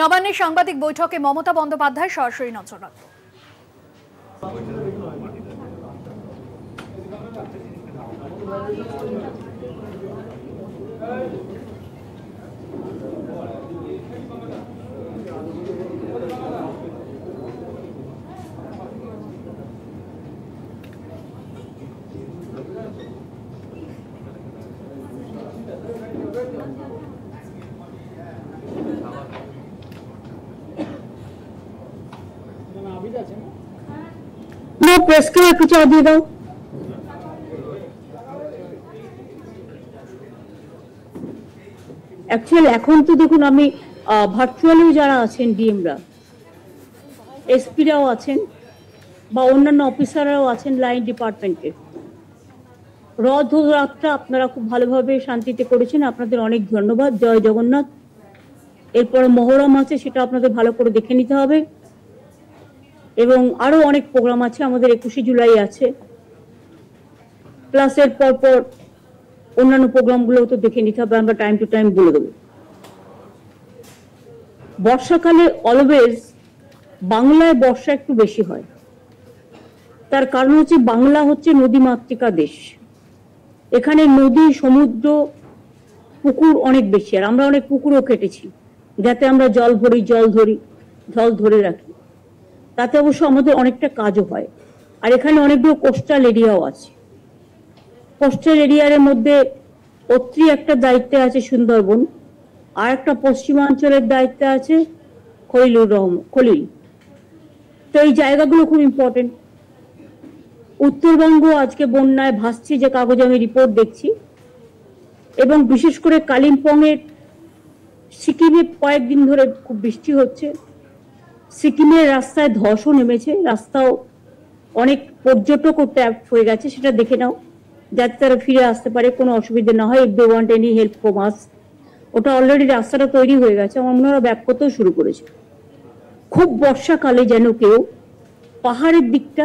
নবান্নের সাংবাদিক বৈঠকে মমতা বন্দ্যোপাধ্যায় সরাসরি নজর রাখব Thank you. প্রেসকেও একটু চা দিয়ে দাও অ্যাকচুয়ালি এখন তো দেখুন আমি ভার্চুয়ালি যারা আছেন ডিএমরা এসপিরাও আছেন বা অন্যান্য অফিসাররাও আছেন লাইন ডিপার্টমেন্টে রথযাত্রা আপনারা খুব ভালোভাবে শান্তিতে করেছেন আপনাদের অনেক ধন্যবাদ জয় জগন্নাথ এরপরে মহরম আছে সেটা আপনাদের ভালো করে দেখে নিতে হবে এবং আরও অনেক প্রোগ্রাম আছে আমাদের একুশে জুলাই আছে ক্লাসের পর পর অন্যান্য প্রোগ্রামগুলো তো দেখে নিতে হবে আমরা টাইম টু টাইম বলে দেবো বর্ষাকালে অলওয়েজ বাংলায় বর্ষা একটু বেশি হয় তার কারণ হচ্ছে বাংলা হচ্ছে নদী মাতৃকা দেশ এখানে নদী সমুদ্র পুকুর অনেক বেশি আর আমরা অনেক পুকুরও কেটেছি যাতে আমরা জল ভরি জল ধরি জল ধরে রাখি তাতে অবশ্য আমাদের অনেকটা কাজও হয় আর এখানে অনেকগুলো কোস্টাল এরিয়াও আছে কোস্টাল এরিয়ার মধ্যে অত্রি একটা দায়িত্বে আছে সুন্দরবন আর একটা পশ্চিমাঞ্চলের দায়িত্বে আছে খলিলুর রহম খলিল তো এই জায়গাগুলো খুব ইম্পর্টেন্ট উত্তরবঙ্গ আজকে বন্যায় ভাসছে যে কাগজে আমি রিপোর্ট দেখছি এবং বিশেষ করে কালিম্পংয়ের সিকিমে কয়েকদিন ধরে খুব বৃষ্টি হচ্ছে সিকিমের রাস্তায় ধসও নেমেছে রাস্তাও অনেক পর্যটকও ট্যাপ হয়ে গেছে সেটা দেখে নাও যাতে তারা ফিরে আসতে পারে কোনো অসুবিধে না হয় if they want any help from us ওটা অলরেডি রাস্তাটা তৈরি হয়ে গেছে আমার মনে হয় ব্যাক করতেও শুরু করেছে খুব বর্ষাকালে যেন কেউ পাহাড়ের দিকটা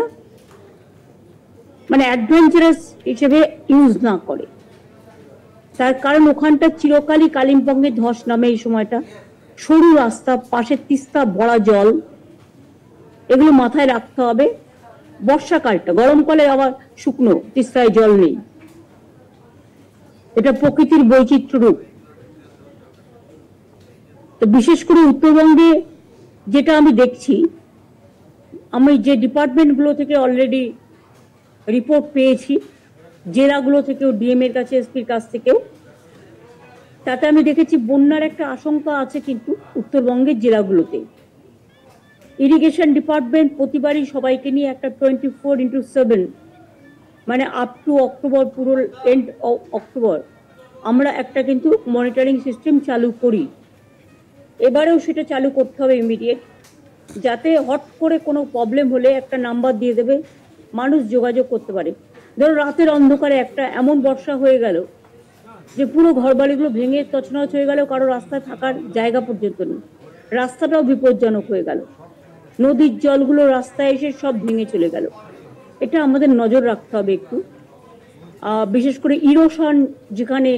মানে অ্যাডভেঞ্চারাস হিসেবে ইউজ না করে তার কারণ ওখানটা চিরকালই কালিম্পংয়ের ধস নামে এই সময়টা সরু রাস্তা পাশে তিস্তা বড়া জল এগুলো মাথায় রাখতে হবে বর্ষাকালটা গরমকালে আবার শুকনো তিস্তায় জল নেই এটা প্রকৃতির বৈচিত্র্য রূপ তো বিশেষ করে উত্তরবঙ্গে যেটা আমি দেখছি আমি যে ডিপার্টমেন্টগুলো থেকে অলরেডি রিপোর্ট পেয়েছি জেলাগুলো থেকেও ডিএম এর কাছে এসপির কাছ থেকেও তাতে আমি দেখেছি বন্যার একটা আশঙ্কা আছে কিন্তু উত্তরবঙ্গের জেলাগুলোতে ইরিগেশন ডিপার্টমেন্ট প্রতিবারই সবাইকে নিয়ে একটা টোয়েন্টি ফোর ইন্টু সেভেন মানে আপ টু অক্টোবর পুরো এন্ড অক্টোবর আমরা একটা কিন্তু মনিটরিং সিস্টেম চালু করি এবারেও সেটা চালু করতে হবে ইমিডিয়েট যাতে হট করে কোনো প্রবলেম হলে একটা নাম্বার দিয়ে দেবে মানুষ যোগাযোগ করতে পারে ধরো রাতের অন্ধকারে একটা এমন বর্ষা হয়ে গেল যে পুরো ঘর বাড়িগুলো ভেঙে তছনছ হয়ে গেল কারো রাস্তায় থাকার জায়গা পর্যন্ত নেই রাস্তাটাও বিপজ্জনক হয়ে গেল নদীর জলগুলো রাস্তায় এসে সব ভেঙে চলে গেল এটা আমাদের নজর রাখতে হবে একটু বিশেষ করে ইরোশন যেখানে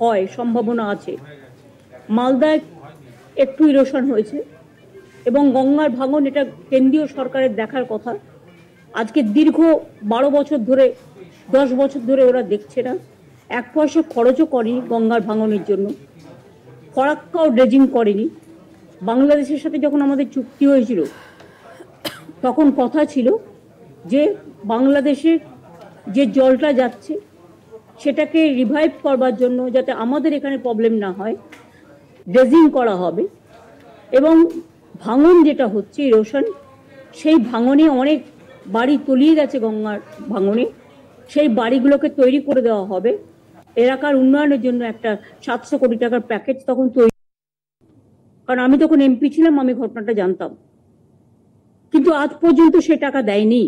হয় সম্ভাবনা আছে মালদায় একটু ইরোশন হয়েছে এবং গঙ্গার ভাঙন এটা কেন্দ্রীয় সরকারের দেখার কথা আজকে দীর্ঘ বারো বছর ধরে দশ বছর ধরে ওরা দেখছে না এক পয়সা খরচও করেনি গঙ্গার ভাঙনের জন্য ফরাক্কাও ড্রেজিং করেনি বাংলাদেশের সাথে যখন আমাদের চুক্তি হয়েছিল তখন কথা ছিল যে বাংলাদেশের যে জলটা যাচ্ছে সেটাকে রিভাইভ করবার জন্য যাতে আমাদের এখানে প্রবলেম না হয় ড্রেজিং করা হবে এবং ভাঙন যেটা হচ্ছে রোশন সেই ভাঙনে অনেক বাড়ি তলিয়ে গেছে গঙ্গার ভাঙনে সেই বাড়িগুলোকে তৈরি করে দেওয়া হবে এলাকার উন্নয়নের জন্য একটা সাতশো কোটি টাকার প্যাকেজ তখন তৈরি কারণ আমি তখন এমপি ছিলাম আমি ঘটনাটা জানতাম কিন্তু আজ পর্যন্ত সে টাকা দেয়নি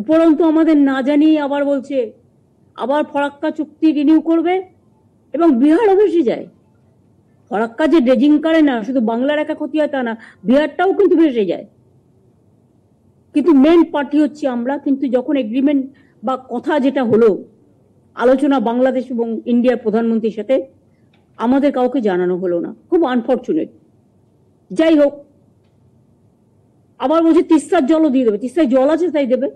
উপরন্তু আমাদের না জানিয়ে আবার বলছে আবার ফরাক্কা চুক্তি রিনিউ করবে এবং বিহার অবশ্যই যায় ফরাক্কা যে ড্রেজিং করে না শুধু বাংলার একা ক্ষতি হয় তা না বিহারটাও কিন্তু ভেসে যায় কিন্তু মেন পার্টি হচ্ছে আমরা কিন্তু যখন এগ্রিমেন্ট বা কথা যেটা হলো আলোচনা বাংলাদেশ এবং ইন্ডিয়ার প্রধানমন্ত্রীর সাথে আমাদের কাউকে জানানো হলো না খুব আনফর্চুনেট যাই হোক আবার বলছে তিস্তার জলও দিয়ে দেবে তিস্তায় জল আছে তাই দেবে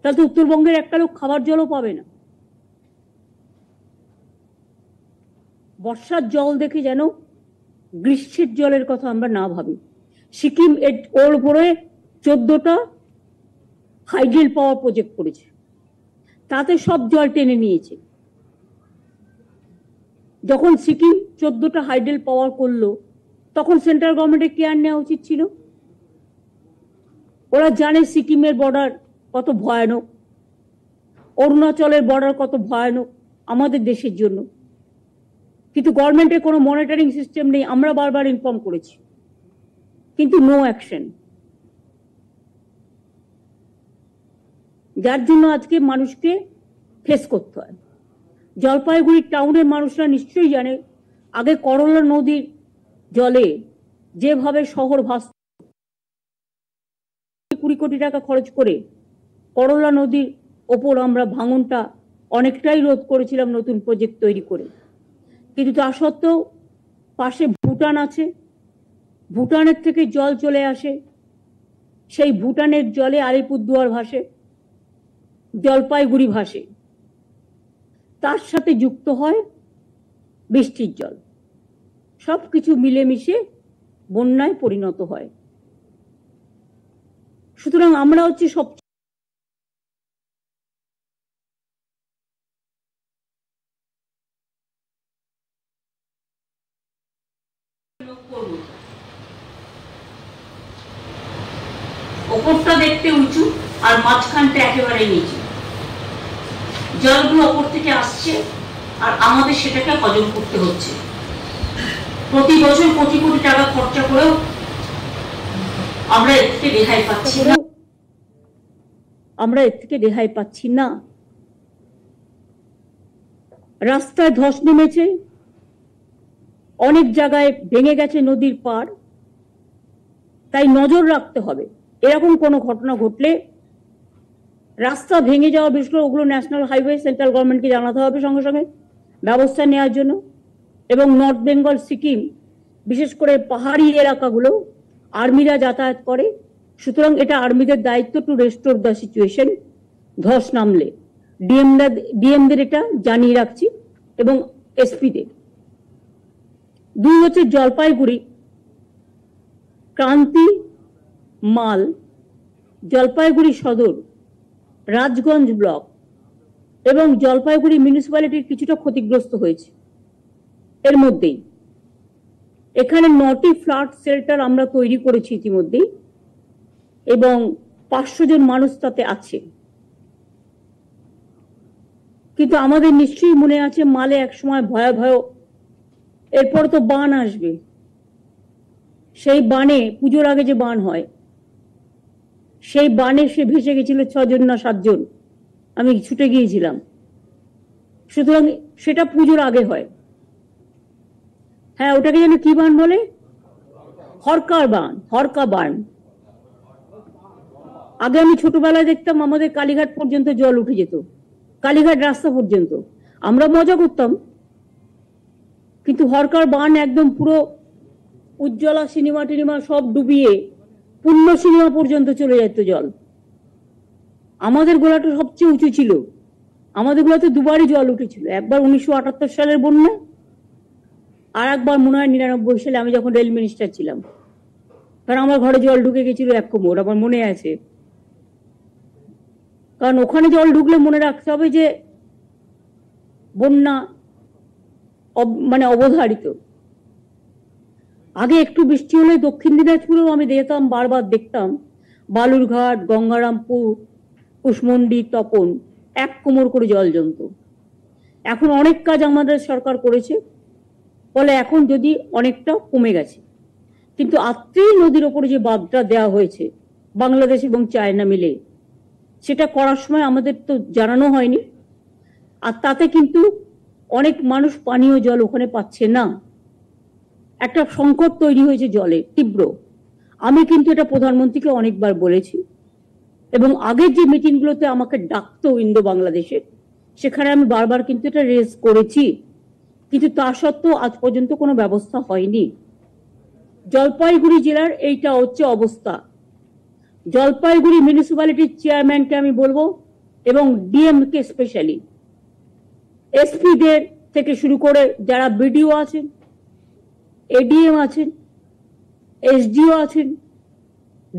তাহলে তো উত্তরবঙ্গের একটা লোক খাবার জলও পাবে না বর্ষার জল দেখে যেন গ্রীষ্মের জলের কথা আমরা না ভাবি সিকিম এর ওর উপরে চোদ্দটা হাইড্রেল পাওয়ার প্রজেক্ট করেছে তাতে সব জল টেনে নিয়েছে যখন সিকিম চোদ্দটা হাইডেল পাওয়ার করলো তখন সেন্ট্রাল গভর্নমেন্টের কেয়ার নেওয়া উচিত ছিল ওরা জানে সিকিমের বর্ডার কত ভয়ানক অরুণাচলের বর্ডার কত ভয়ানক আমাদের দেশের জন্য কিন্তু গভর্নমেন্টের কোনো মনিটরিং সিস্টেম নেই আমরা বারবার ইনফর্ম করেছি কিন্তু নো অ্যাকশন যার জন্য আজকে মানুষকে ফেস করতে হয় জলপাইগুড়ি টাউনের মানুষরা নিশ্চয়ই জানে আগে করলা নদীর জলে যেভাবে শহর ভাস কুড়ি কোটি টাকা খরচ করে করলা নদীর ওপর আমরা ভাঙনটা অনেকটাই রোধ করেছিলাম নতুন প্রজেক্ট তৈরি করে কিন্তু তা সত্ত্বেও পাশে ভুটান আছে ভুটানের থেকে জল চলে আসে সেই ভুটানের জলে আলিপুরদুয়ার ভাসে জলপাইগুড়ি ভাসে তার সাথে যুক্ত হয় বৃষ্টির জল সব কিছু মিলেমিশে বন্যায় পরিণত হয় সুতরাং আমরা হচ্ছে সব ওপরটা দেখতে উঁচু আর মাঝখানটা একেবারে নিচু জলগুলো ওপর থেকে আসছে আর আমাদের সেটাকে হজম করতে হচ্ছে প্রতি বছর কোটি কোটি টাকা খরচা করেও আমরা এর থেকে রেহাই পাচ্ছি না আমরা এর থেকে রেহাই পাচ্ছি না রাস্তায় ধস নেমেছে অনেক জায়গায় ভেঙে গেছে নদীর পাড় তাই নজর রাখতে হবে এরকম কোনো ঘটনা ঘটলে রাস্তা ভেঙে যাওয়া করে ওগুলো ন্যাশনাল হাইওয়ে সেন্ট্রাল গভর্নমেন্টকে জানাতে হবে সঙ্গে সঙ্গে ব্যবস্থা নেওয়ার জন্য এবং নর্থ বেঙ্গল সিকিম বিশেষ করে পাহাড়ি এলাকাগুলো আর্মিরা যাতায়াত করে সুতরাং এটা আর্মিদের দায়িত্ব টু রেস্টোর দ্য সিচুয়েশন ধস নামলে ডিএম ডিএমদের এটা জানিয়ে রাখছি এবং এসপিদের দুই হচ্ছে জলপাইগুড়ি ক্রান্তি মাল জলপাইগুড়ি সদর রাজগঞ্জ ব্লক এবং জলপাইগুড়ি মিউনিসিপ্যালিটির কিছুটা ক্ষতিগ্রস্ত হয়েছে এর মধ্যেই এখানে নটি ফ্লাট শেল্টার আমরা তৈরি করেছি ইতিমধ্যেই এবং পাঁচশো জন মানুষ তাতে আছে কিন্তু আমাদের নিশ্চয়ই মনে আছে মালে একসময় ভয়াবহ এরপর তো বান আসবে সেই বানে পুজোর আগে যে বান হয় সেই বানে সে ভেসে গেছিল ছজন না সাতজন আমি ছুটে গিয়েছিলাম সুতরাং সেটা পুজোর আগে হয় হ্যাঁ ওটাকে যেন কি বান বলে হরকার বান হরকা বান আগে আমি ছোটবেলায় দেখতাম আমাদের কালীঘাট পর্যন্ত জল উঠে যেত কালীঘাট রাস্তা পর্যন্ত আমরা মজা করতাম কিন্তু হরকার বান একদম পুরো উজ্জ্বলা সিনেমা টিনেমা সব ডুবিয়ে পূর্ণ পূর্ণসীমা পর্যন্ত চলে যেত জল আমাদের গোলাটা সবচেয়ে উঁচু ছিল আমাদের গোলাতে দুবারই জল উঠেছিল একবার উনিশশো সালের বন্যা আর একবার মনে হয় নিরানব্বই সালে আমি যখন রেল মিনিস্টার ছিলাম কারণ আমার ঘরে জল ঢুকে গেছিল এক কোমর আমার মনে আছে কারণ ওখানে জল ঢুকলে মনে রাখতে হবে যে বন্যা মানে অবধারিত আগে একটু বৃষ্টি হলে দক্ষিণ দিনাজপুরেও আমি যেতাম বারবার দেখতাম বালুরঘাট গঙ্গারামপুর কুশমন্ডি তপন এক কোমর করে জল জমত এখন অনেক কাজ আমাদের সরকার করেছে ফলে এখন যদি অনেকটা কমে গেছে কিন্তু আত্রেই নদীর ওপরে যে বাঁধটা দেওয়া হয়েছে বাংলাদেশ এবং চায়না মিলে সেটা করার সময় আমাদের তো জানানো হয়নি আর তাতে কিন্তু অনেক মানুষ পানীয় জল ওখানে পাচ্ছে না একটা সংকট তৈরি হয়েছে জলে তীব্র আমি কিন্তু এটা প্রধানমন্ত্রীকে অনেকবার বলেছি এবং আগের যে মিটিংগুলোতে আমাকে ডাকতো ইন্দো বাংলাদেশে সেখানে আমি বারবার কিন্তু এটা রেজ করেছি কিন্তু তা সত্ত্বেও আজ পর্যন্ত কোনো ব্যবস্থা হয়নি জলপাইগুড়ি জেলার এইটা হচ্ছে অবস্থা জলপাইগুড়ি মিউনিসিপ্যালিটির চেয়ারম্যানকে আমি বলবো এবং ডিএমকে স্পেশালি এসপিদের থেকে শুরু করে যারা বিডিও আছেন এডিএম আছেন এসডিও আছেন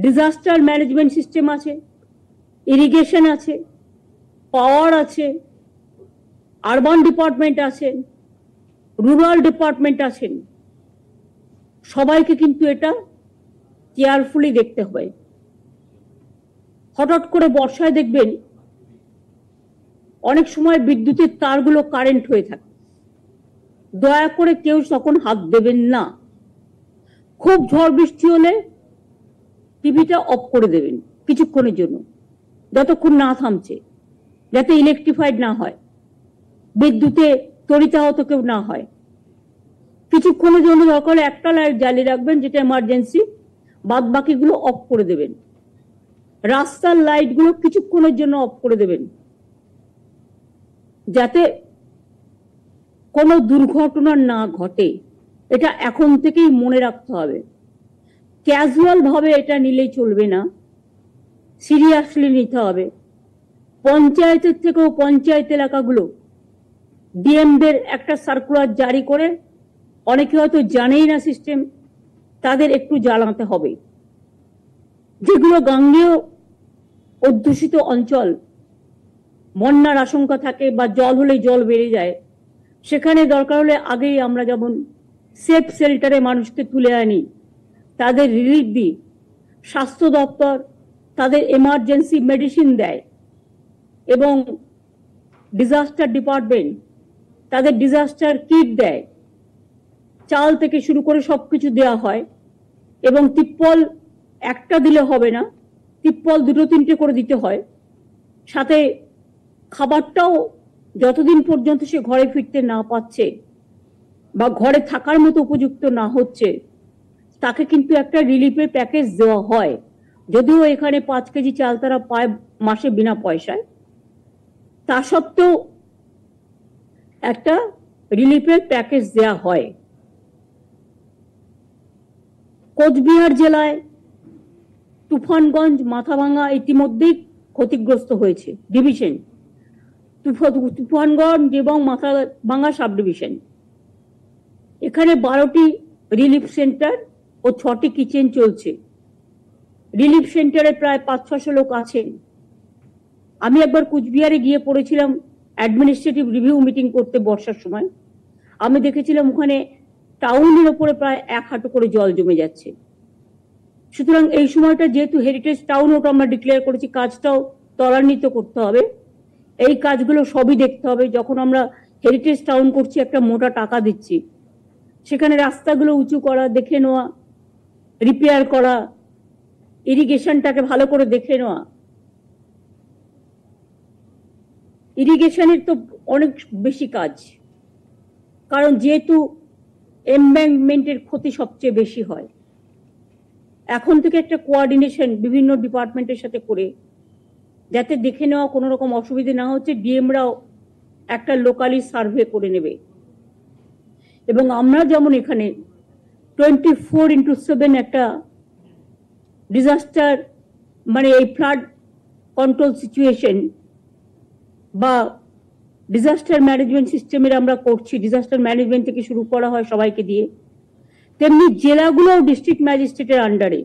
ডিজাস্টার ম্যানেজমেন্ট সিস্টেম আছে ইরিগেশন আছে পাওয়ার আছে আরবান ডিপার্টমেন্ট আছেন রুরাল ডিপার্টমেন্ট আছেন সবাইকে কিন্তু এটা কেয়ারফুলি দেখতে হবে হঠাৎ করে বর্ষায় দেখবেন অনেক সময় বিদ্যুতের তারগুলো কারেন্ট হয়ে থাকে দয়া করে কেউ তখন হাত দেবেন না খুব ঝড় বৃষ্টি হলে টিভিটা অফ করে দেবেন কিছুক্ষণের জন্য যতক্ষণ না থামছে যাতে ইলেকট্রিফাইড না হয় বিদ্যুতে তরিতাহত কেউ না হয় কিছুক্ষণের জন্য দরকার একটা লাইট জ্বালিয়ে রাখবেন যেটা এমার্জেন্সি বাদ বাকিগুলো অফ করে দেবেন রাস্তার লাইটগুলো কিছুক্ষণের জন্য অফ করে দেবেন যাতে কোনো দুর্ঘটনা না ঘটে এটা এখন থেকেই মনে রাখতে হবে ক্যাজুয়ালভাবে এটা নিলেই চলবে না সিরিয়াসলি নিতে হবে পঞ্চায়েতের থেকেও পঞ্চায়েত এলাকাগুলো ডিএমদের একটা সার্কুলার জারি করে অনেকে হয়তো জানেই না সিস্টেম তাদের একটু জ্বালাতে হবে যেগুলো গাঙ্গেয় অধ্যুষিত অঞ্চল বন্যার আশঙ্কা থাকে বা জল হলে জল বেড়ে যায় সেখানে দরকার হলে আগেই আমরা যেমন সেফ শেল্টারে মানুষকে তুলে আনি তাদের রিলিফ দিই স্বাস্থ্য দপ্তর তাদের এমার্জেন্সি মেডিসিন দেয় এবং ডিজাস্টার ডিপার্টমেন্ট তাদের ডিজাস্টার কিট দেয় চাল থেকে শুরু করে সব কিছু দেওয়া হয় এবং তিপ্পল একটা দিলে হবে না তিপ্পল দুটো তিনটে করে দিতে হয় সাথে খাবারটাও যতদিন পর্যন্ত সে ঘরে ফিরতে না পাচ্ছে বা ঘরে থাকার মতো উপযুক্ত না হচ্ছে তাকে কিন্তু একটা রিলিফের প্যাকেজ দেওয়া হয় যদিও এখানে পাঁচ কেজি চাল তারা পায় মাসে বিনা পয়সায় তা সত্ত্বেও একটা রিলিফের প্যাকেজ দেওয়া হয় কোচবিহার জেলায় তুফানগঞ্জ মাথাভাঙ্গা ইতিমধ্যেই ক্ষতিগ্রস্ত হয়েছে ডিভিশন তুফানগঞ্জ এবং মাথাভাঙ্গা সাব ডিভিশন এখানে বারোটি রিলিফ সেন্টার ও ছটি কিচেন চলছে রিলিফ সেন্টারে প্রায় পাঁচ ছশো লোক আছেন আমি একবার কুচবিহারে গিয়ে পড়েছিলাম অ্যাডমিনিস্ট্রেটিভ রিভিউ মিটিং করতে বর্ষার সময় আমি দেখেছিলাম ওখানে টাউনের ওপরে প্রায় এক হাঁটু করে জল জমে যাচ্ছে সুতরাং এই সময়টা যেহেতু হেরিটেজ টাউন ওটা আমরা ডিক্লেয়ার করেছি কাজটাও ত্বরান্বিত করতে হবে এই কাজগুলো সবই দেখতে হবে যখন আমরা হেরিটেজ টাউন করছি একটা মোটা টাকা দিচ্ছি সেখানে রাস্তাগুলো উঁচু করা দেখে নেওয়া রিপেয়ার করা ইরিগেশনটাকে ভালো করে দেখে নেওয়া ইরিগেশনের তো অনেক বেশি কাজ কারণ যেহেতু এম্বাংমেন্টের ক্ষতি সবচেয়ে বেশি হয় এখন থেকে একটা কোয়ার্ডিনেশন বিভিন্ন ডিপার্টমেন্টের সাথে করে যাতে দেখে নেওয়া কোনো রকম অসুবিধে না হচ্ছে ডিএমরাও একটা লোকালি সার্ভে করে নেবে এবং আমরা যেমন এখানে টোয়েন্টি ফোর ইন্টু সেভেন একটা ডিজাস্টার মানে এই ফ্লাড কন্ট্রোল সিচুয়েশন বা ডিজাস্টার ম্যানেজমেন্ট সিস্টেমের আমরা করছি ডিজাস্টার ম্যানেজমেন্ট থেকে শুরু করা হয় সবাইকে দিয়ে তেমনি জেলাগুলোও ডিস্ট্রিক্ট ম্যাজিস্ট্রেটের আন্ডারে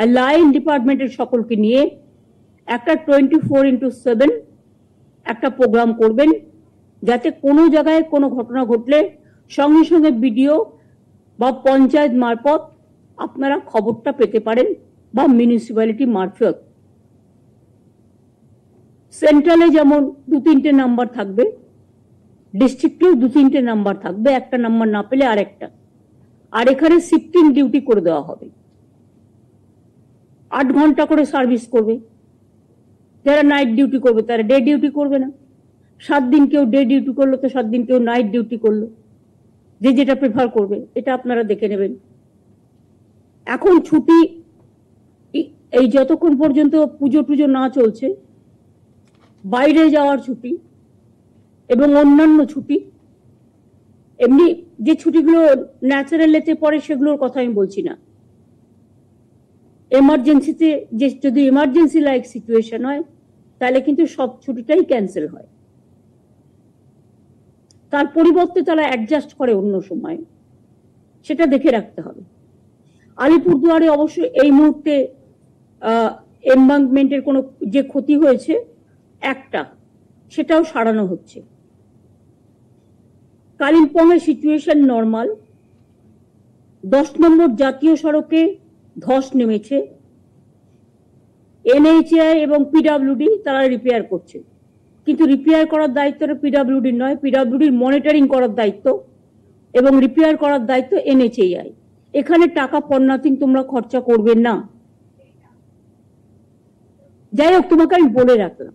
আর লাইন ডিপার্টমেন্টের সকলকে নিয়ে একটা টোয়েন্টি ফোর ইন্টু সেভেন একটা প্রোগ্রাম করবেন যাতে কোনো জায়গায় কোনো ঘটনা ঘটলে সঙ্গে সঙ্গে বিডিও বা পঞ্চায়েত মারফত আপনারা খবরটা পেতে পারেন বা মিউনিসিপ্যালিটি মারফত সেন্ট্রালে যেমন দু তিনটে নাম্বার থাকবে ডিস্ট্রিক্টেও দু তিনটে নাম্বার থাকবে একটা নাম্বার না পেলে আরেকটা আর এখানে শিফটিং ডিউটি করে দেওয়া হবে আট ঘন্টা করে সার্ভিস করবে যারা নাইট ডিউটি করবে তারা ডে ডিউটি করবে না সাত দিন কেউ ডে ডিউটি করলো তো সাত দিন কেউ নাইট ডিউটি করলো যে যেটা প্রেফার করবে এটা আপনারা দেখে নেবেন এখন ছুটি এই যতক্ষণ পর্যন্ত পুজো টুজো না চলছে বাইরে যাওয়ার ছুটি এবং অন্যান্য ছুটি এমনি যে ছুটিগুলো ন্যাচারালেতে পড়ে সেগুলোর কথা আমি বলছি না এমার্জেন্সিতে যে যদি এমার্জেন্সি লাইক সিচুয়েশন হয় তাহলে কিন্তু সব ছুটিটাই ক্যান্সেল হয় তার পরিবর্তে তারা অ্যাডজাস্ট করে অন্য সময় সেটা দেখে রাখতে হবে আলিপুরদুয়ারে অবশ্য এই মুহূর্তে এমবাংমেন্টের কোনো যে ক্ষতি হয়েছে একটা সেটাও সারানো হচ্ছে কালিম্পংয়ের সিচুয়েশন নর্মাল দশ নম্বর জাতীয় সড়কে ধস নেমেছে এনএইচআই এবং পিডাব্লিউডি তারা রিপেয়ার করছে কিন্তু রিপেয়ার করার দায়িত্বটা পিডাব্লিউডির নয় পিডাব্লিউডির মনিটরিং করার দায়িত্ব এবং রিপেয়ার করার দায়িত্ব এনএইচএআই এখানে টাকা পণ্যাতিং তোমরা খরচা করবে না যাই হোক তোমাকে আমি বলে রাখলাম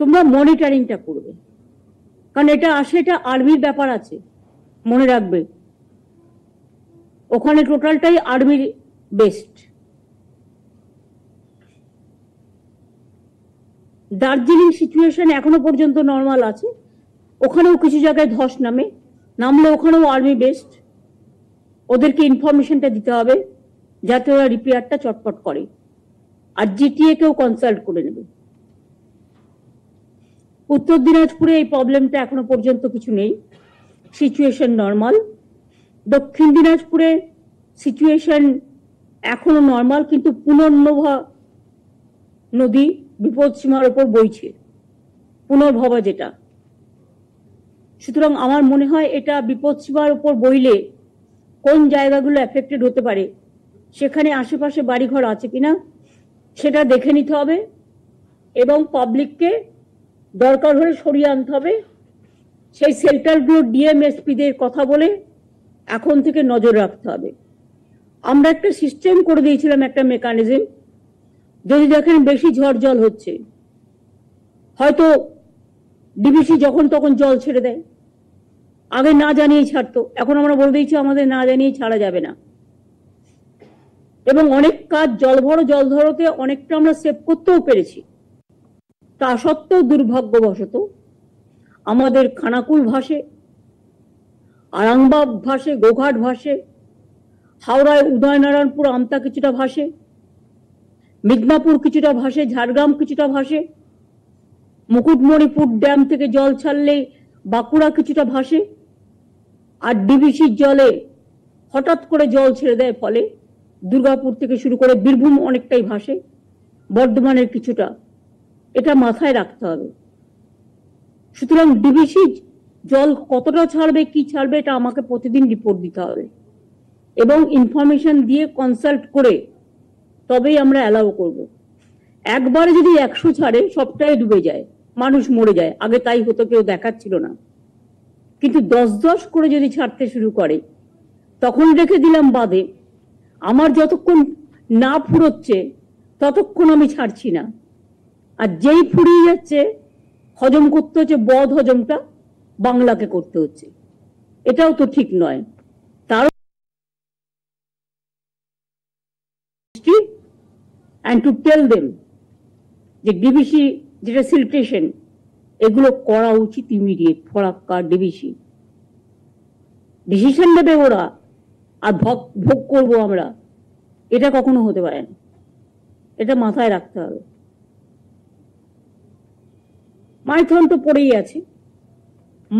তোমরা মনিটরিংটা করবে কারণ এটা আসলে এটা আর্মির ব্যাপার আছে মনে রাখবে ওখানে টোটালটাই আর্মির বেস্ট দার্জিলিং সিচুয়েশন এখনো পর্যন্ত নর্মাল আছে ওখানেও কিছু জায়গায় ধস নামে নামলে ওখানেও আর্মি বেস্ট ওদেরকে ইনফরমেশনটা দিতে হবে যাতে ওরা রিপেয়ারটা চটপট করে আর জিটিএ কেও কনসাল্ট করে নেবে উত্তর দিনাজপুরে এই প্রবলেমটা এখনো পর্যন্ত কিছু নেই সিচুয়েশন নর্মাল দক্ষিণ দিনাজপুরে সিচুয়েশন এখনো নর্মাল কিন্তু পুনর্নভা নদী বিপদ সীমার ওপর বইছে পুনর্ভবা যেটা সুতরাং আমার মনে হয় এটা বিপদ সীমার ওপর বইলে কোন জায়গাগুলো অ্যাফেক্টেড হতে পারে সেখানে আশেপাশে বাড়িঘর আছে কিনা সেটা দেখে নিতে হবে এবং পাবলিককে দরকার হলে সরিয়ে আনতে হবে সেই সেল্টারগুলো ডিএমএসপিদের কথা বলে এখন থেকে নজর রাখতে হবে আমরা একটা সিস্টেম করে দিয়েছিলাম একটা মেকানিজম যদি দেখেন বেশি ঝড় জল হচ্ছে হয়তো ডিবিসি যখন তখন জল ছেড়ে দেয় আগে না জানিয়ে ছাড়তো এখন আমরা বলে দিয়েছি আমাদের না জানিয়ে ছাড়া যাবে না এবং অনেক কাজ জল ভরো জল ধরোতে অনেকটা আমরা সেভ করতেও পেরেছি তা সত্ত্বেও দুর্ভাগ্যবশত আমাদের খানাকুল ভাষে আরামবাগ ভাষে গোঘাট ভাষে হাওড়ায় উদয়নারায়ণপুর আমতা কিছুটা ভাষে মিদনাপুর কিছুটা ভাসে ঝাড়গ্রাম কিছুটা ভাসে মুকুটমণিপুর ড্যাম থেকে জল ছাড়লে বাঁকুড়া কিছুটা ভাসে আর ডিবিসির জলে হঠাৎ করে জল ছেড়ে দেয় ফলে দুর্গাপুর থেকে শুরু করে বীরভূম অনেকটাই ভাসে বর্ধমানের কিছুটা এটা মাথায় রাখতে হবে সুতরাং ডিবিসি জল কতটা ছাড়বে কি ছাড়বে এটা আমাকে প্রতিদিন রিপোর্ট দিতে হবে এবং ইনফরমেশন দিয়ে কনসাল্ট করে তবেই আমরা অ্যালাউ করব একবারে যদি একশো ছাড়ে সবটাই ডুবে যায় মানুষ মরে যায় আগে তাই হতো কেউ দেখাচ্ছিল না কিন্তু দশ দশ করে যদি ছাড়তে শুরু করে তখন রেখে দিলাম বাদে আমার যতক্ষণ না ফুরোচ্ছে ততক্ষণ আমি ছাড়ছি না আর যেই ফুরিয়ে যাচ্ছে হজম করতে হচ্ছে বধ হজমটা বাংলাকে করতে হচ্ছে এটাও তো ঠিক নয় and to tell them যে ডিবিসি যেটা সিলেকশন এগুলো করা উচিত ইমিডিয়েট ফরাক্কা ডিবিসি ডিসিশন দেবে ওরা আর ভোগ ভোগ করবো আমরা এটা কখনো হতে পারে না এটা মাথায় রাখতে হবে মাইথন তো পড়েই আছে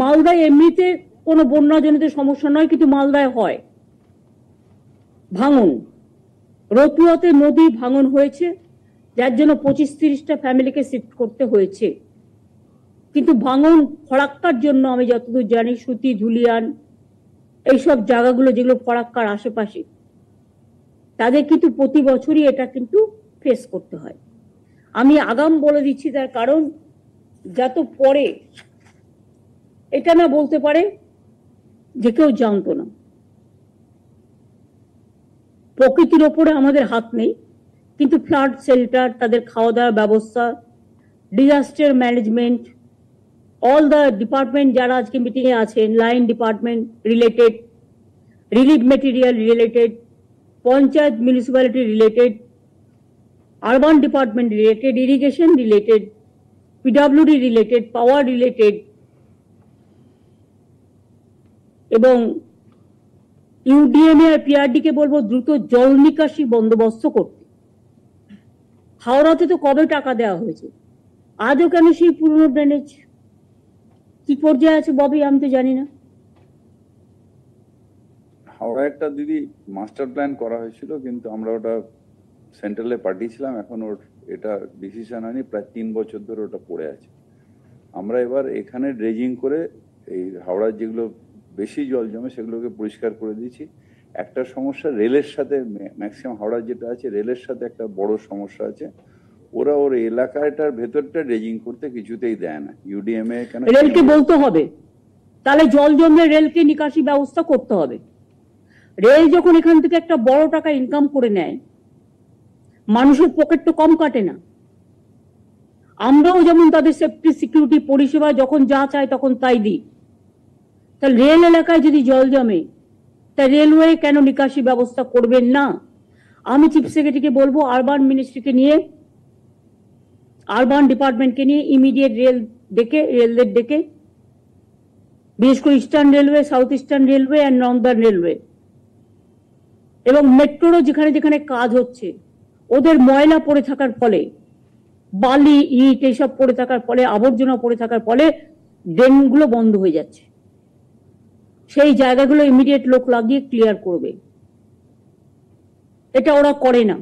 মালদায় এমনিতে কোনো বন্যাজনিত সমস্যা নয় কিন্তু মালদায় হয় ভাঙন রতুয়াতে নদী ভাঙন হয়েছে যার জন্য পঁচিশ তিরিশটা ফ্যামিলিকে শিফট করতে হয়েছে কিন্তু ভাঙন ফরাক্কার জন্য আমি যতদূর জানি সুতি ঝুলিয়ান এইসব জায়গাগুলো যেগুলো ফরাক্কার আশেপাশে তাদের কিন্তু প্রতি বছরই এটা কিন্তু ফেস করতে হয় আমি আগাম বলে দিচ্ছি তার কারণ যত পরে এটা না বলতে পারে যে কেউ জানতো না প্রকৃতির ওপরে আমাদের হাত নেই কিন্তু ফ্লাড শেল্টার তাদের খাওয়া দাওয়ার ব্যবস্থা disaster management all the department যারা আজকে মিটিংয়ে আছেন line department related relief material related panchayat municipality related urban department related irrigation related PWD related power related এবং ইউডিএমএ আর পিআরডিকে বলবো দ্রুত জল নিকাশি বন্দোবস্ত করতে হাওড়াতে তো কবে টাকা দেওয়া হয়েছে আজও কেন সেই পুরনো ড্রেনেজ কি পর্যায়ে আছে ববি আমি তো জানি না হাওড়া একটা দিদি মাস্টার প্ল্যান করা হয়েছিল কিন্তু আমরা ওটা সেন্ট্রালে পাঠিয়েছিলাম এখন ওর এটা ডিসিশন হয়নি প্রায় তিন বছর ধরে ওটা পড়ে আছে আমরা এবার এখানে ড্রেজিং করে এই হাওড়ার যেগুলো বেশি জল জমে সেগুলোকে পরিষ্কার করে দিয়েছি একটা সমস্যা রেলের সাথে ম্যাক্সিমাম হাওড়া যেটা আছে রেলের সাথে একটা বড় সমস্যা আছে ওরা ওর এলাকাটার ভেতরটা ড্রেজিং করতে কিছুতেই দেয় না এ কেন রেলকে বলতে হবে তাহলে জল জমে রেলকে নিকাশি ব্যবস্থা করতে হবে রেল যখন এখান থেকে একটা বড় টাকা ইনকাম করে নেয় মানুষের পকেট তো কম কাটে না আমরাও যেমন তাদের সেফটি সিকিউরিটি পরিষেবা যখন যা চাই তখন তাই দিই তা রেল এলাকায় যদি জল জমে তা রেলওয়ে কেন নিকাশি ব্যবস্থা করবেন না আমি চিফ সেক্রেটারিকে বলবো আরবান মিনিস্ট্রিকে নিয়ে আরবান ডিপার্টমেন্টকে নিয়ে ইমিডিয়েট রেল ডেকে রেলদের ডেকে বিশেষ করে eastern railway south eastern railway and northern railway এবং মেট্রোরও যেখানে যেখানে কাজ হচ্ছে ওদের ময়লা পড়ে থাকার ফলে বালি ইট এইসব পড়ে থাকার ফলে আবর্জনা পড়ে থাকার ফলে ড্রেনগুলো বন্ধ হয়ে যাচ্ছে সেই জায়গাগুলো ইমিডিয়েট লোক লাগিয়ে ক্লিয়ার করবে এটা ওরা করে না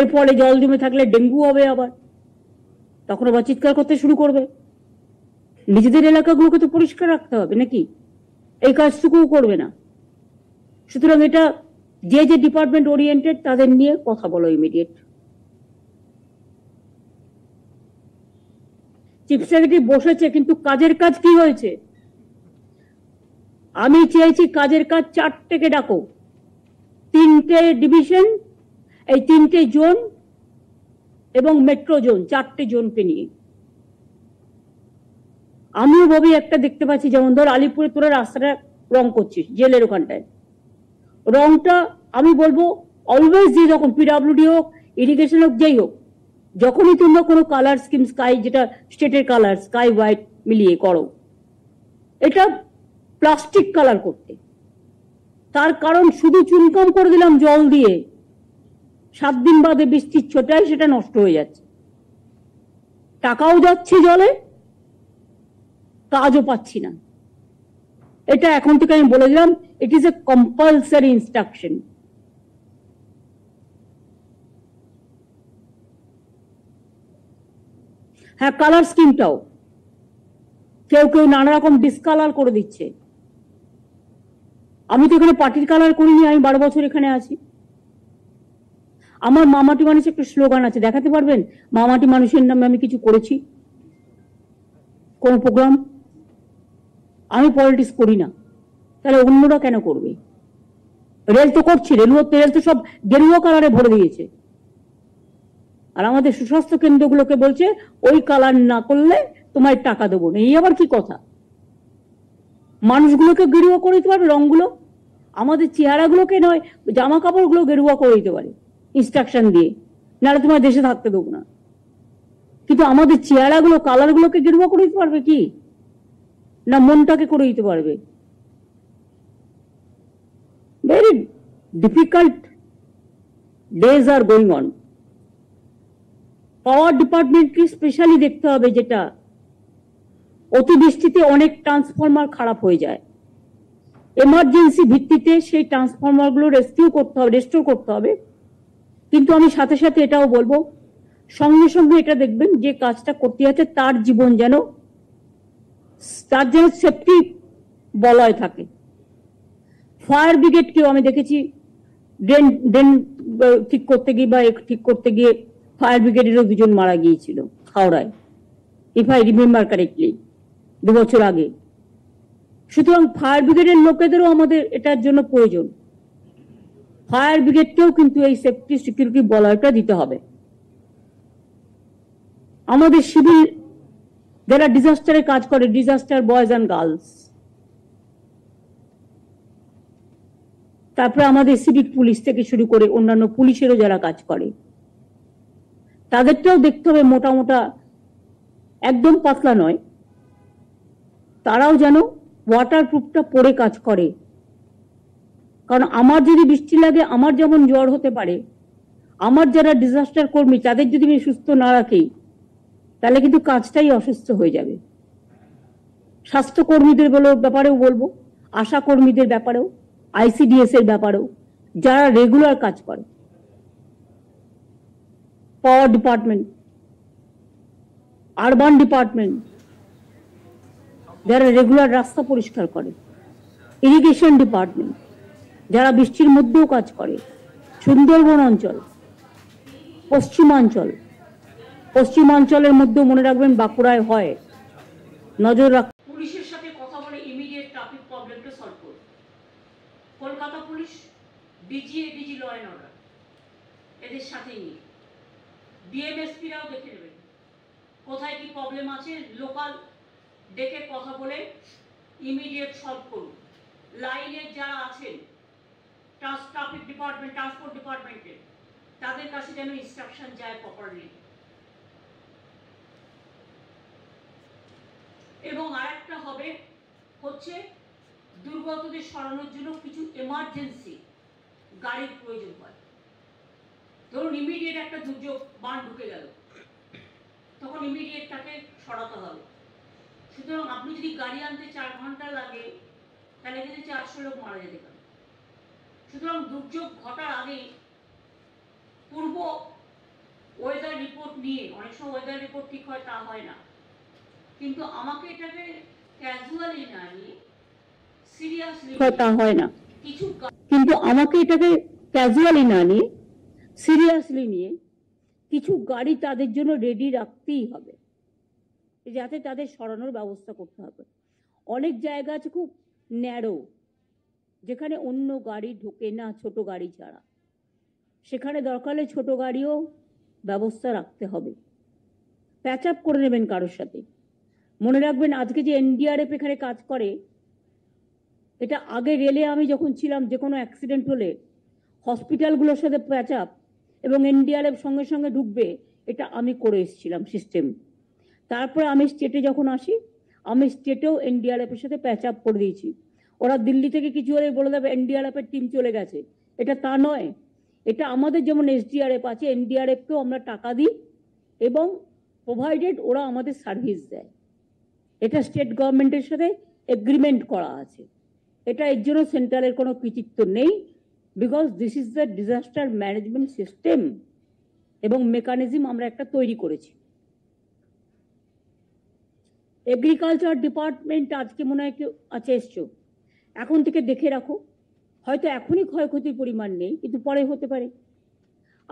এরপরে জল জমে থাকলে ডেঙ্গু হবে আবার তখন আবার চিৎকার করতে শুরু করবে নিজেদের এলাকাগুলোকে তো পরিষ্কার রাখতে হবে নাকি এই কাজটুকুও করবে না সুতরাং এটা যে যে ডিপার্টমেন্ট ওরিয়েন্টেড তাদের নিয়ে কথা বলো ইমিডিয়েট চিফ সেক্রেটারি বসেছে কিন্তু কাজের কাজ কি হয়েছে আমি চেয়েছি কাজের কাজ চারটেকে ডাকো তিনটে ডিভিশন এই তিনটে জোন এবং মেট্রো জোন চারটে জোনকে নিয়ে আমিও ভাবি একটা দেখতে পাচ্ছি যেমন ধর আলিপুরে তোরা রাস্তাটা রং করছিস জেলের ওখানটায় রংটা আমি বলবো অলওয়েজ যে যখন পিডাব্লিউডি হোক ইরিগেশন হোক যেই হোক যখনই তোমরা কোনো কালার স্কিম স্কাই যেটা স্টেটের কালার স্কাই হোয়াইট মিলিয়ে করো এটা প্লাস্টিক কালার করতে তার কারণ শুধু চুনকম করে দিলাম জল দিয়ে সাত দিন বাদে বৃষ্টির ছোটায় সেটা নষ্ট হয়ে যাচ্ছে টাকাও যাচ্ছে জলে কাজও পাচ্ছি না এটা এখন থেকে আমি বলে দিলাম it is a compulsory instruction হ্যাঁ কালার স্কিমটাও কেউ কেউ নানা রকম ডিসকালার করে দিচ্ছে আমি তো এখানে পার্টির কালার করিনি আমি বারো বছর এখানে আছি আমার মামাটি মানুষের একটা স্লোগান আছে দেখাতে পারবেন মামাটি মানুষের নামে আমি কিছু করেছি কোন প্রোগ্রাম আমি পলিটিক্স করি না তাহলে অন্যরা কেন করবে রেল তো করছে রেলও রেল তো সব গেরুয়া কালারে ভরে দিয়েছে আর আমাদের সুস্বাস্থ্য কেন্দ্রগুলোকে বলছে ওই কালার না করলে তোমায় টাকা দেবো না এই আবার কি কথা মানুষগুলোকে গেরুয়া করে দিতে পারবে রঙগুলো আমাদের চেহারাগুলোকে নয় জামা কাপড়গুলো গেরুয়া করে দিতে পারে ইনস্ট্রাকশন দিয়ে নাহলে তোমার দেশে থাকতে দেবো না কিন্তু আমাদের চেহারাগুলো কালারগুলোকে গেরুয়া করে দিতে পারবে কি না মনটাকে করে দিতে পারবে very difficult days are going on power ডিপার্টমেন্টকে স্পেশালি দেখতে হবে যেটা অতিবৃষ্টিতে অনেক ট্রান্সফরমার খারাপ হয়ে যায় এমার্জেন্সি ভিত্তিতে সেই গুলো রেস্কিউ করতে হবে রেস্টোর করতে হবে কিন্তু আমি সাথে সাথে এটাও বলবো সঙ্গে সঙ্গে এটা দেখবেন যে কাজটা করতে আছে তার জীবন যেন তার যেন সেফটি বলয় থাকে ফায়ার ব্রিগেডকেও আমি দেখেছি ড্রেন ড্রেন ঠিক করতে গিয়ে বা ঠিক করতে গিয়ে ফায়ার ব্রিগেডেরও দুজন মারা গিয়েছিল হাওড়ায় ইফ আই রিমেম্বার কারেক্টলি দু বছর আগে সুতরাং ফায়ার ব্রিগেডের লোকেদেরও আমাদের এটার জন্য প্রয়োজন ফায়ার ব্রিগেডকেও কিন্তু এই সেফটি সিকিউরিটি বলয়টা দিতে হবে আমাদের সিভিল যারা ডিজাস্টারে কাজ করে ডিজাস্টার বয়েজ অ্যান্ড গার্লস তারপরে আমাদের সিভিক পুলিশ থেকে শুরু করে অন্যান্য পুলিশেরও যারা কাজ করে তাদেরটাও দেখতে হবে মোটা মোটা একদম পাতলা নয় তারাও যেন ওয়াটারপ্রুফটা পরে কাজ করে কারণ আমার যদি বৃষ্টি লাগে আমার যেমন জ্বর হতে পারে আমার যারা ডিজাস্টার কর্মী তাদের যদি আমি সুস্থ না রাখি তাহলে কিন্তু কাজটাই অসুস্থ হয়ে যাবে স্বাস্থ্যকর্মীদের বলেও ব্যাপারেও বলবো আশা কর্মীদের ব্যাপারেও আইসিডিএস এর ব্যাপারেও যারা রেগুলার কাজ করে পাওয়ার ডিপার্টমেন্ট আরবান ডিপার্টমেন্ট যারা রেগুলার রাস্তা পরিষ্কার করে ইরিগেশন ডিপার্টমেন্ট যারা বৃষ্টির মধ্যেও কাজ করে সুন্দরবন অঞ্চল পশ্চিমাঞ্চল পশ্চিমাঞ্চলের মধ্যেও মনে রাখবেন বাঁকুড়ায় হয় নজর রাখ পুলিশের সাথে কথা বলে ইমিডিয়েট ট্রাফিক প্রবলেমটা সলভ করুন কলকাতা পুলিশ ডিজিএ ডিজি ল অ্যান্ড অর্ডার এদের সাথে নিয়ে দেখে নেবেন কোথায় কি প্রবলেম আছে লোকাল ডেকে কথা বলে ইমিডিয়েট সলভ করুন লাইনের যারা আছেন ট্রাফিক ডিপার্টমেন্ট ট্রান্সপোর্ট ডিপার্টমেন্টের তাদের কাছে যেন ইনস্ট্রাকশন যায় প্রপারলি এবং আরেকটা হবে হচ্ছে দুর্গতদের সরানোর জন্য কিছু এমার্জেন্সি গাড়ির প্রয়োজন হয় ধরুন ইমিডিয়েট একটা দুর্যোগ বান ঢুকে গেল তখন ইমিডিয়েট তাকে সরাতে হবে সুতরাং আপনি যদি গাড়ি আনতে চার ঘন্টা লাগে তাহলে কিন্তু চারশো লোক মারা যেতে পারে সুতরাং দুর্যোগ ঘটার আগে পূর্ব ওয়েদার রিপোর্ট নিয়ে অনেক সময় ওয়েদার রিপোর্ট ঠিক হয় তা হয় না কিন্তু আমাকে এটাকে ক্যাজুয়ালি না নিয়ে সিরিয়াসলি তা হয় না কিছু কিন্তু আমাকে এটাকে ক্যাজুয়ালি না নিয়ে সিরিয়াসলি নিয়ে কিছু গাড়ি তাদের জন্য রেডি রাখতেই হবে যাতে তাদের সরানোর ব্যবস্থা করতে হবে অনেক জায়গা আছে খুব ন্যারো যেখানে অন্য গাড়ি ঢোকে না ছোট গাড়ি ছাড়া সেখানে দরকারে ছোট গাড়িও ব্যবস্থা রাখতে হবে প্যাচ আপ করে নেবেন কারোর সাথে মনে রাখবেন আজকে যে এনডিআরএফ এখানে কাজ করে এটা আগে রেলে আমি যখন ছিলাম যে কোনো অ্যাক্সিডেন্ট হলে হসপিটালগুলোর সাথে প্যাচ আপ এবং এনডিআরএফ সঙ্গে সঙ্গে ঢুকবে এটা আমি করে এসেছিলাম সিস্টেম তারপরে আমি স্টেটে যখন আসি আমি স্টেটেও এনডিআরএফের সাথে প্যাচ আপ করে দিয়েছি ওরা দিল্লি থেকে কিছু হলে বলে দেবে এনডিআরএফের টিম চলে গেছে এটা তা নয় এটা আমাদের যেমন এসডিআরএফ আছে এনডিআরএফকেও আমরা টাকা দিই এবং প্রোভাইডেড ওরা আমাদের সার্ভিস দেয় এটা স্টেট গভর্নমেন্টের সাথে এগ্রিমেন্ট করা আছে এটা এর জন্য সেন্ট্রালের কোনো কৃতিত্ব নেই because this is the disaster management system এবং মেকানিজম আমরা একটা তৈরি করেছি এগ্রিকালচার ডিপার্টমেন্ট আজকে মনে হয় কেউ আছে এসছো এখন থেকে দেখে রাখো হয়তো এখনই ক্ষয়ক্ষতির পরিমাণ নেই কিন্তু পরে হতে পারে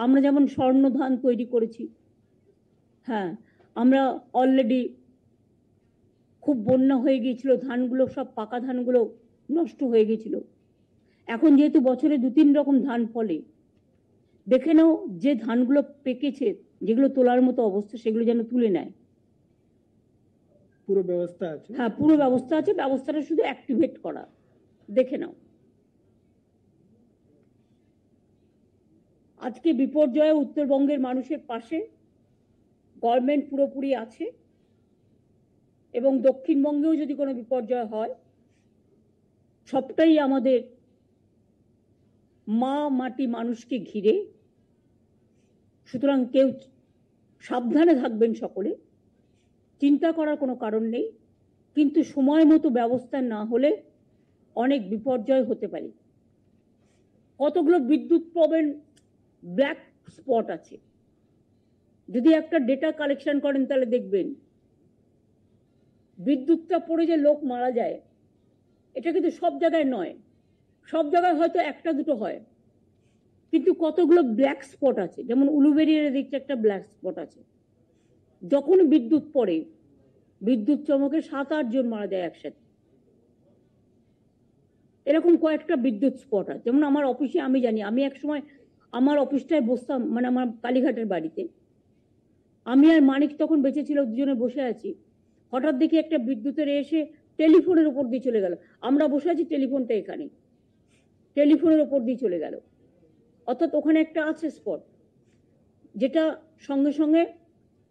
আমরা যেমন স্বর্ণ ধান তৈরি করেছি হ্যাঁ আমরা অলরেডি খুব বন্যা হয়ে গিয়েছিল ধানগুলো সব পাকা ধানগুলো নষ্ট হয়ে গিয়েছিল এখন যেহেতু বছরে দু তিন রকম ধান ফলে দেখে নাও যে ধানগুলো পেকেছে যেগুলো তোলার মতো অবস্থা সেগুলো যেন তুলে নেয় পুরো ব্যবস্থা আছে হ্যাঁ পুরো ব্যবস্থা আছে ব্যবস্থাটা শুধু অ্যাক্টিভেট করা দেখে নাও আজকে বিপর্যয়ে উত্তরবঙ্গের মানুষের পাশে গভর্নমেন্ট পুরোপুরি আছে এবং দক্ষিণবঙ্গেও যদি কোনো বিপর্যয় হয় সবটাই আমাদের মা মাটি মানুষকে ঘিরে সুতরাং কেউ সাবধানে থাকবেন সকলে চিন্তা করার কোনো কারণ নেই কিন্তু সময় মতো ব্যবস্থা না হলে অনেক বিপর্যয় হতে পারে কতগুলো বিদ্যুৎ পাবেন ব্ল্যাক স্পট আছে যদি একটা ডেটা কালেকশন করেন তাহলে দেখবেন বিদ্যুৎটা পড়ে যে লোক মারা যায় এটা কিন্তু সব জায়গায় নয় সব জায়গায় হয়তো একটা দুটো হয় কিন্তু কতগুলো ব্ল্যাক স্পট আছে যেমন উলুবেরিয়ার দিকটা একটা ব্ল্যাক স্পট আছে যখন বিদ্যুৎ পড়ে বিদ্যুৎ চমকে সাত আটজন মারা যায় একসাথে এরকম কয়েকটা বিদ্যুৎ স্পট আছে যেমন আমার অফিসে আমি জানি আমি এক সময় আমার অফিসটায় বসতাম মানে আমার কালীঘাটের বাড়িতে আমি আর মানিক তখন বেঁচে ছিল দুজনে বসে আছি হঠাৎ দেখি একটা বিদ্যুতের এসে টেলিফোনের ওপর দিয়ে চলে গেল আমরা বসে আছি টেলিফোনটা এখানে টেলিফোনের ওপর দিয়ে চলে গেল অর্থাৎ ওখানে একটা আছে স্পট যেটা সঙ্গে সঙ্গে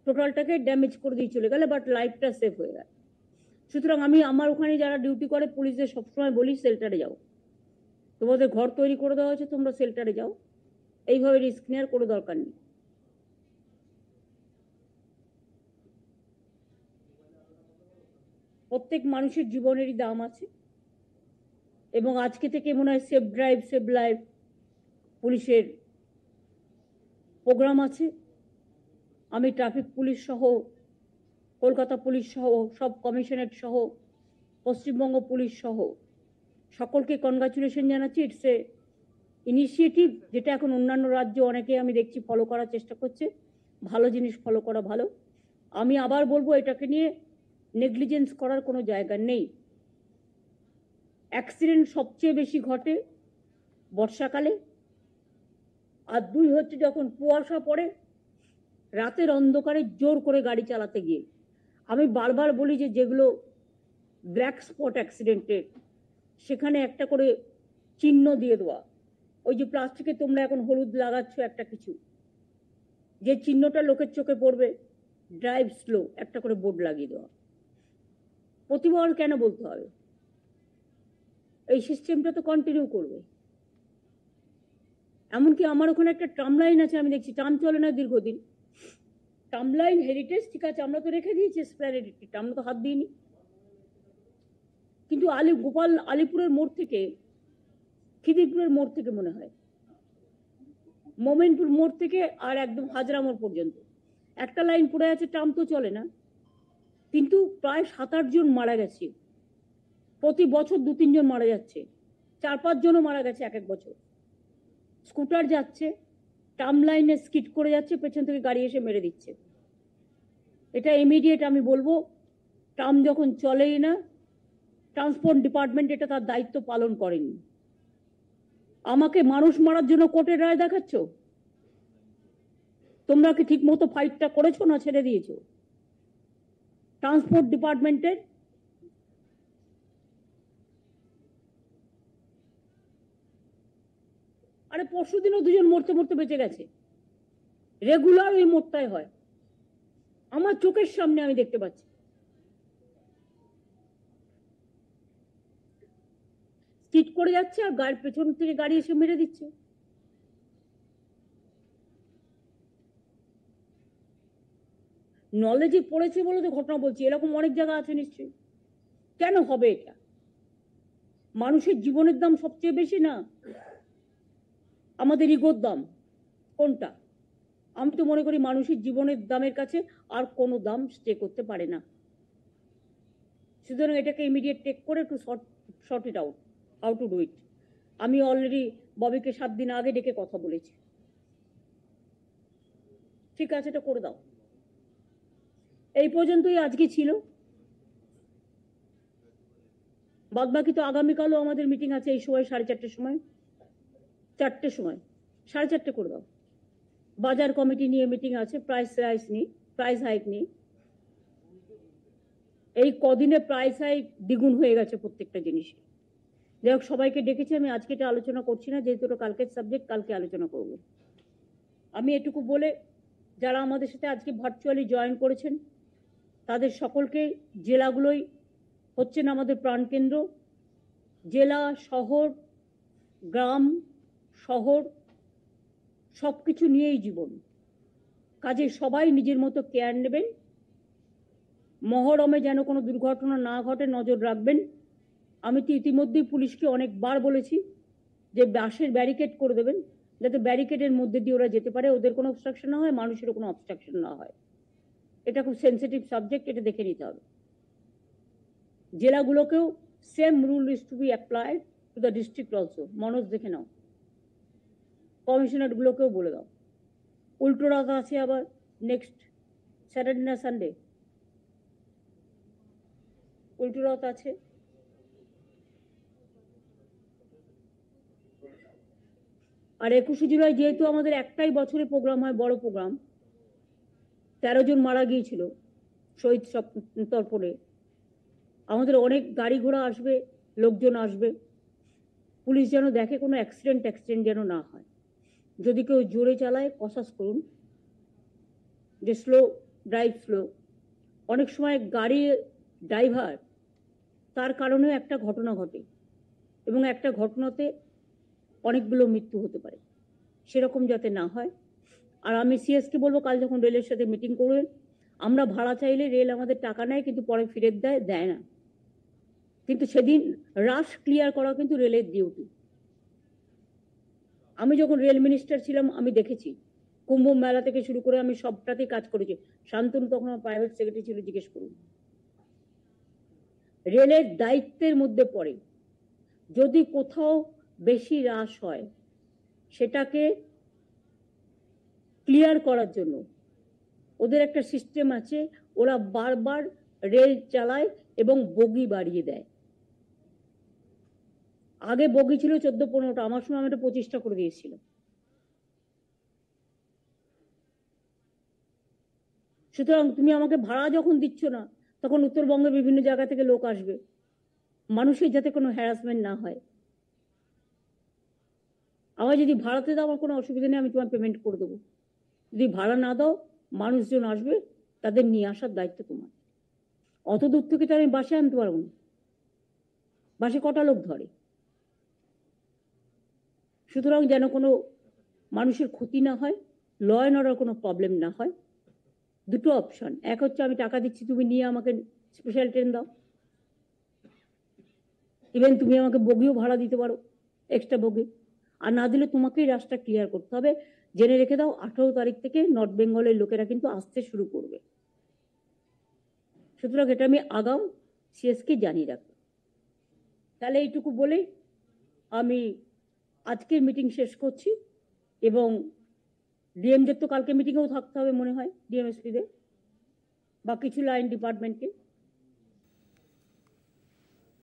টোটালটাকে ড্যামেজ করে দিয়ে চলে গেলে বাট লাইফটা সেভ হয়ে গেল সুতরাং আমি আমার ওখানে যারা ডিউটি করে পুলিশদের সবসময় বলি সেল্টারে যাও তোমাদের ঘর তৈরি করে দেওয়া হয়েছে তোমরা সেল্টারে যাও এইভাবে রিস্ক নেওয়ার কোনো দরকার নেই প্রত্যেক মানুষের জীবনেরই দাম আছে এবং আজকে থেকে মনে হয় সেফ ড্রাইভ সেফ লাইফ পুলিশের প্রোগ্রাম আছে আমি ট্রাফিক পুলিশ সহ কলকাতা পুলিশ সহ সব কমিশনারেট সহ পশ্চিমবঙ্গ পুলিশ সহ সকলকে কনগ্রাচুলেশন জানাচ্ছি ইটস এ ইনিশিয়েটিভ যেটা এখন অন্যান্য রাজ্যে অনেকে আমি দেখছি ফলো করার চেষ্টা করছে ভালো জিনিস ফলো করা ভালো আমি আবার বলবো এটাকে নিয়ে নেগলিজেন্স করার কোনো জায়গা নেই অ্যাক্সিডেন্ট সবচেয়ে বেশি ঘটে বর্ষাকালে আর দুই হচ্ছে যখন কুয়াশা পড়ে রাতের অন্ধকারে জোর করে গাড়ি চালাতে গিয়ে আমি বারবার বলি যে যেগুলো ব্ল্যাক স্পট অ্যাক্সিডেন্টের সেখানে একটা করে চিহ্ন দিয়ে দেওয়া ওই যে প্লাস্টিকে তোমরা এখন হলুদ লাগাচ্ছ একটা কিছু যে চিহ্নটা লোকের চোখে পড়বে ড্রাইভ স্লো একটা করে বোর্ড লাগিয়ে দেওয়া প্রতিবার কেন বলতে হবে এই সিস্টেমটা তো কন্টিনিউ করবে এমনকি আমার ওখানে একটা ট্রাম লাইন আছে আমি দেখছি ট্রাম চলে না দীর্ঘদিন টামলাইন হেরিটেজ ঠিক আছে আমরা তো রেখে দিয়েছি স্প্ল্যানেডিটিটা আমরা তো হাত দিইনি কিন্তু আলি গোপাল আলিপুরের মোড় থেকে খিদিরপুরের মোড় থেকে মনে হয় মোমেনপুর মোড় থেকে আর একদম হাজরা মোড় পর্যন্ত একটা লাইন পড়ে আছে ট্রাম তো চলে না কিন্তু প্রায় সাত আটজন মারা গেছে প্রতি বছর দু তিনজন মারা যাচ্ছে চার পাঁচজনও মারা গেছে এক এক বছর স্কুটার যাচ্ছে টার্ম লাইনে স্কিট করে যাচ্ছে পেছন থেকে গাড়ি এসে মেরে দিচ্ছে এটা ইমিডিয়েট আমি বলবো টার্ম যখন চলেই না ট্রান্সপোর্ট ডিপার্টমেন্ট এটা তার দায়িত্ব পালন করেনি আমাকে মানুষ মারার জন্য কোর্টের রায় দেখাচ্ছ তোমরা কি ঠিক মতো ফাইটটা করেছো না ছেড়ে দিয়েছো ট্রান্সপোর্ট ডিপার্টমেন্টের আরে পরশু দিনও দুজন মরতে মরতে বেঁচে গেছে রেগুলার ওই মোটটাই হয় আমার চোখের সামনে আমি দেখতে পাচ্ছি স্কিট করে যাচ্ছে আর গাড়ির পেছন থেকে গাড়ি এসে মেরে দিচ্ছে নলেজে পড়েছে বলে তো ঘটনা বলছি এরকম অনেক জায়গা আছে নিশ্চয়ই কেন হবে এটা মানুষের জীবনের দাম সবচেয়ে বেশি না আমাদের ইগোর দাম কোনটা আমি তো মনে করি মানুষের জীবনের দামের কাছে আর কোনো দাম স্টে করতে পারে না সুতরাং এটাকে ইমিডিয়েট টেক করে একটু short short it out how to do it আমি অলরেডি ববিকে সাত দিন আগে ডেকে কথা বলেছি ঠিক আছে এটা করে দাও এই পর্যন্তই আজকে ছিল বাদবাকি তো আগামীকালও আমাদের মিটিং আছে এই সময় সাড়ে চারটের সময় চারটে সময় সাড়ে চারটে করে দাও বাজার কমিটি নিয়ে মিটিং আছে প্রাইস রাইস নিয়ে প্রাইস হাইক নিয়ে এই কদিনে প্রাইস হাইক দ্বিগুণ হয়ে গেছে প্রত্যেকটা জিনিস যাই হোক সবাইকে ডেকেছি আমি আজকে এটা আলোচনা করছি না যেহেতু ওটা কালকের সাবজেক্ট কালকে আলোচনা করব আমি এটুকু বলে যারা আমাদের সাথে আজকে ভার্চুয়ালি জয়েন করেছেন তাদের সকলকে জেলাগুলোই হচ্ছেন আমাদের প্রাণকেন্দ্র জেলা শহর গ্রাম শহর সব কিছু নিয়েই জীবন কাজে সবাই নিজের মতো কেয়ার নেবেন মহরমে যেন কোনো দুর্ঘটনা না ঘটে নজর রাখবেন আমি তো ইতিমধ্যেই পুলিশকে অনেকবার বলেছি যে বাসের ব্যারিকেড করে দেবেন যাতে ব্যারিকেডের মধ্যে দিয়ে ওরা যেতে পারে ওদের কোনো অবস্ট্রাকশন না হয় মানুষেরও কোনো অবস্ট্রাকশন না হয় এটা খুব সেন্সিটিভ সাবজেক্ট এটা দেখে নিতে হবে জেলাগুলোকেও same rule is to be applied to the district also Manoj দেখে নাও কমিশনারগুলোকেও বলে দাও উল্টো রাত আছে আবার নেক্সট স্যাটারডে না সানডে উল্টো রাত আছে আর একুশে জুলাই যেহেতু আমাদের একটাই বছরে প্রোগ্রাম হয় বড় প্রোগ্রাম তেরো জন মারা গিয়েছিল শহীদ তর্পণে আমাদের অনেক গাড়ি ঘোড়া আসবে লোকজন আসবে পুলিশ যেন দেখে কোনো অ্যাক্সিডেন্ট অ্যাক্সিডেন্ট যেন না হয় যদি কেউ জোরে চালায় কষাস করুন যে স্লো ড্রাইভ স্লো অনেক সময় গাড়ির ড্রাইভার তার কারণেও একটা ঘটনা ঘটে এবং একটা ঘটনাতে অনেকগুলো মৃত্যু হতে পারে সেরকম যাতে না হয় আর আমি সিএসকে বলবো কাল যখন রেলের সাথে মিটিং করবেন আমরা ভাড়া চাইলে রেল আমাদের টাকা নেয় কিন্তু পরে ফিরে দেয় দেয় না কিন্তু সেদিন রাশ ক্লিয়ার করা কিন্তু রেলের ডিউটি আমি যখন রেল মিনিস্টার ছিলাম আমি দেখেছি কুম্ভ মেলা থেকে শুরু করে আমি সবটাতেই কাজ করেছি শান্তনু তখন আমার প্রাইভেট সেক্রেটারি ছিল জিজ্ঞেস করুন রেলের দায়িত্বের মধ্যে পড়ে যদি কোথাও বেশি হ্রাস হয় সেটাকে ক্লিয়ার করার জন্য ওদের একটা সিস্টেম আছে ওরা বারবার রেল চালায় এবং বগি বাড়িয়ে দেয় আগে বগি ছিল চোদ্দ পনেরোটা আমার সময় আমি পঁচিশটা করে দিয়েছিল সুতরাং তুমি আমাকে ভাড়া যখন দিচ্ছ না তখন উত্তরবঙ্গে বিভিন্ন জায়গা থেকে লোক আসবে মানুষের যাতে কোনো হ্যারাসমেন্ট না হয় আমার যদি ভাড়াতে দাও আমার কোনো অসুবিধা নেই আমি তোমার পেমেন্ট করে দেবো যদি ভাড়া না দাও মানুষজন আসবে তাদের নিয়ে আসার দায়িত্ব তোমার অত দূর থেকে তো আমি বাসে আনতে পারবো না বাসে কটা লোক ধরে সুতরাং যেন কোনো মানুষের ক্ষতি না হয় ল অ্যান্ড অর্ডার কোনো প্রবলেম না হয় দুটো অপশন এক হচ্ছে আমি টাকা দিচ্ছি তুমি নিয়ে আমাকে স্পেশাল ট্রেন দাও ইভেন তুমি আমাকে বগিও ভাড়া দিতে পারো এক্সট্রা বগি আর না দিলে তোমাকেই রাস্তা ক্লিয়ার করতে হবে জেনে রেখে দাও আঠেরো তারিখ থেকে নর্থ বেঙ্গলের লোকেরা কিন্তু আসতে শুরু করবে সুতরাং এটা আমি আগাম সিএসকে জানিয়ে রাখবো তাহলে এইটুকু বলে আমি আজকের মিটিং শেষ করছি এবং ডিএমদের তো কালকে মিটিংয়েও থাকতে হবে মনে হয় ডিএমএসপিদের বা কিছু লাইন ডিপার্টমেন্টকে